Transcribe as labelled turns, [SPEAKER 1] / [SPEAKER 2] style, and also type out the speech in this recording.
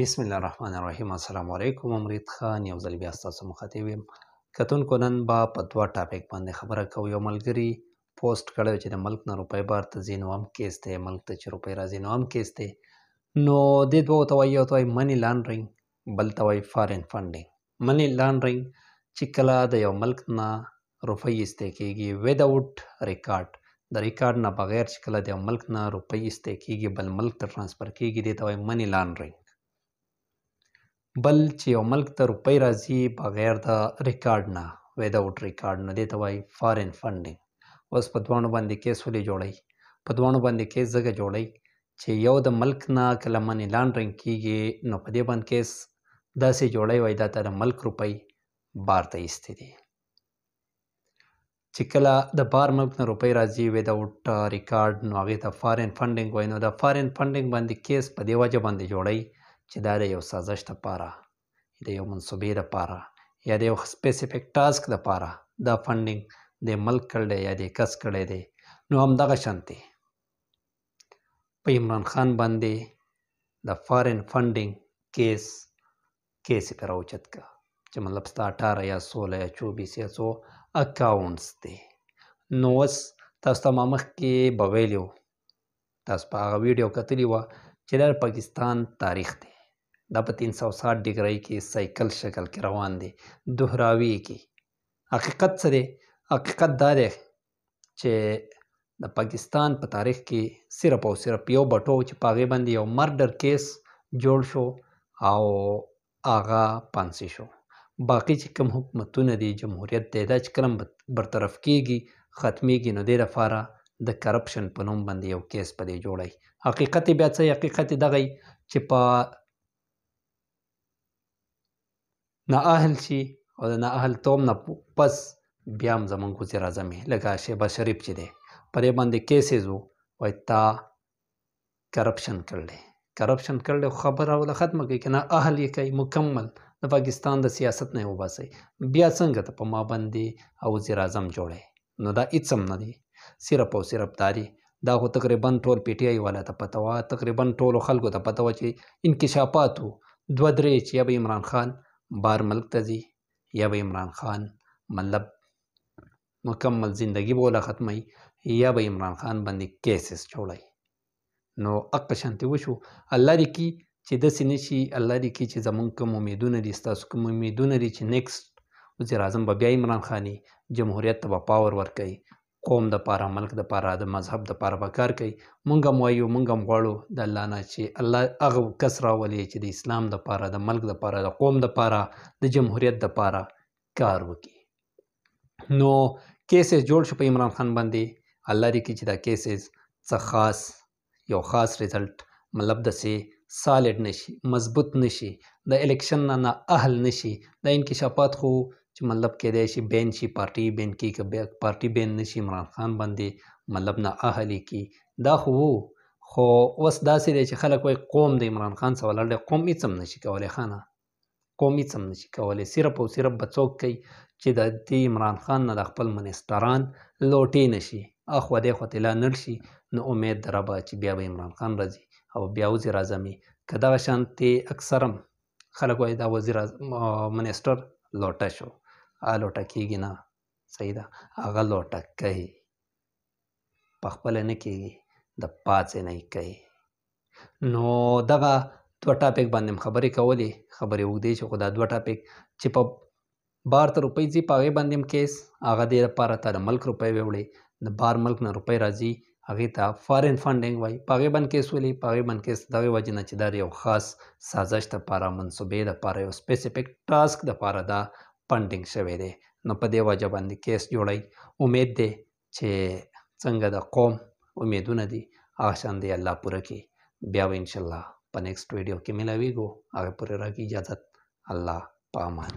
[SPEAKER 1] بسم الله الرحمن الرحیم السلام علیکم امریت خان یو ځل بیا ستاسو مخاطب یم کتونکو نن به په دوه ټاپک باندې خبره کوو یو ملګري پوسټ کړی چې د ملک نه روپۍ بار ته ځي نو هم کیس دی ملک ته چې روپۍ راځي نو هم کیس دی نو دې دوو ته وایي یو ته وایي منی لانډرینګ بل ته وایي فارن فنډینګ منی لانډرینګ چې کله د یو ملک نه روپۍ ایستې کېږي وداوټ ریکارډ د ریکارډ نه بغیر چې کله د یو ملک نه روپۍ ایستې کېږي بل ملک ته ترانسفر کېږي دې ته وایي منی لانډرینګ بل چې یو ملک ته روپۍ راځي بغیر د ریکارډ نه ویداوټ ریکارډ نه دی ته وایي فارن فنډینګ اوس په دوانو باندې کیس ولې جوړی په دوانو باندې کیس ځکه جوړی چې یو د ملک نه کله منی لانډرینګ کیږي نو په دې باندې کیس داسې جوړی وای دا ته د ملک روپۍ بار ته ایستې دي چې کله د بار ملک نه روپۍ راځي ویداوټ ریکارډ نو هغې ته فارن فنډینګ وای نو د فارن فنډینګ باندې کیس په دې وجه باندې جوړی چې دا د یو سازش لپاره د یو منصوبې لپاره یا د یو سپیسیفیک ټاسک لپاره دا فنډینګ د ملک کړی یا د کس کړی دی نو همدغه شانتي په عمران خان باندې د فارن فنډینګ کیس کیس پر اوچت کا چې مطلب ستا اٹھارہ یا سولہ یا چوبیس یا سو اکاونټس دی نو اوس تاسو ته ما مخکې به ویلي وو تاسو په هغه ویډیو کتلي وه چې دا پاکستان تاریخ دی دا په 360 ډیګرۍ کې سایکل شکل کې روان دی دوهراوی کې حقیقت څه دی حقیقت دا دی چې د پاکستان په تاریخ کې صرف او صرف یو بټو چې پاغه باندې یو مرډر کیس جوړ شو او هغه پانسی شو باقی چې کوم حکومتونه دي جمهوریت دی دا چې کلم برطرف کیږي ختمیږي نو دې لپاره د کرپشن په نوم باندې یو کیس پدې جوړی حقیقت بیا څه حقیقت دغه چې په نااهل شي او د نااهل توم نه پس بیا هم زمونږ وزیر اعظم یې لکه شیبه شریف چې دی په دې باندې کیسز و وایي تا کرپشن کړی کرپشن کړی خبر راوله ختمه کوي که نه اهل یې کوي مکمل د پاکستان د سیاست نه وباسئ بیا څنګه ته په ما باندې او وزیر اعظم جوړی نو دا هېڅ هم نه دی صرف او صرف داري دا خو تقریبا ټول پی ټی آی والا ته پته وه تقریبا ټولو خلکو ته پته وه چې انکشافات وو دوه درې چې یا به عمران خان بهر ملک ته ځي یا به عمران خان مطلب مکمل زندگی بوله ختموي یا به عمران خان باندې کیسز جوړوي نو اقه شانتې وشو الله دې کي چې داسې نه شي الله دې کي چې زمونږ کوم امیدونه دي ستاسو کوم امیدونه دي چې نیکسټ وزیر اعظم به بیا عمران خان جمهوریت ته به پاور ورکوي قوم د پاره ملک د پاره د مذهب د پاره به کار کوي مونږ هم وایو مونږ هم غواړو د الله نه چې الله هغه کس راولي چې د اسلام د پاره د ملک د پاره د قوم د پاره د جمهوریت د پاره کار وکړي نو کیسز جوړ شو په عمران خان باندې الله دې کې چې دا کیسز څه خاص یو خاص ریزلټ مطلب د سي سالډ نشي مضبوط نشي د الیکشن نه اهل نشي د انکشافات خو چې مطلب کېدای شي بین شي پارټي بین کې که پارټي بین نه شي عمران خان باندې مطلب نه اهلي کی دا خو وو خو اوس داسې دی چې خلک وایي قوم د عمران خان سره ولاړ دی قوم هېڅ هم نشي کولی ښه قوم هېڅ هم نشي کولی صرف او صرف به څوک کوي چې د دې عمران خان نه د خپل منسټران لوټې نه شي اخوا دېخوا طلا نړ شي نو امید د ربه چې بیا به عمران خان راځي او بیا وزیر اعظم یې که دغه شانتې اکثر هم خلک وایي دا وزیر منسټر لوټه شو لوټه کېږي نه صحیح ده هغه لوټه کوي په خپله نه کېږي د پاڅې نه کوي نو دغه دوه ټاپک باندې خبرې کولې خبرې اوږدې چې خو دا دوه ټاپک چې په بار ته روپۍ ځي په هغې باندې هم کیس هغه دې لپاره تا د ملک روپۍ ویوړې د بار ملک نه روپۍ راځي هغې ته فارن فنډینګ وایي په هغې باندې کیس ولې په هغې باندې کیس دغې وجې نه چې دا یو خاص سازش دپاره منصوبې دپاره یو سپیسیفک ټاسک دپاره دا پنډینګ شوی دی نو په دې وجه باندې کیس جوړی امید دی چې څنګه د قوم امیدونه دي هغه شان دی الله پوره کړي بیا به انشاءالله په نیکسټ ویډیو کې ملاویږو هغه پورې راکړي اجازت الله په امان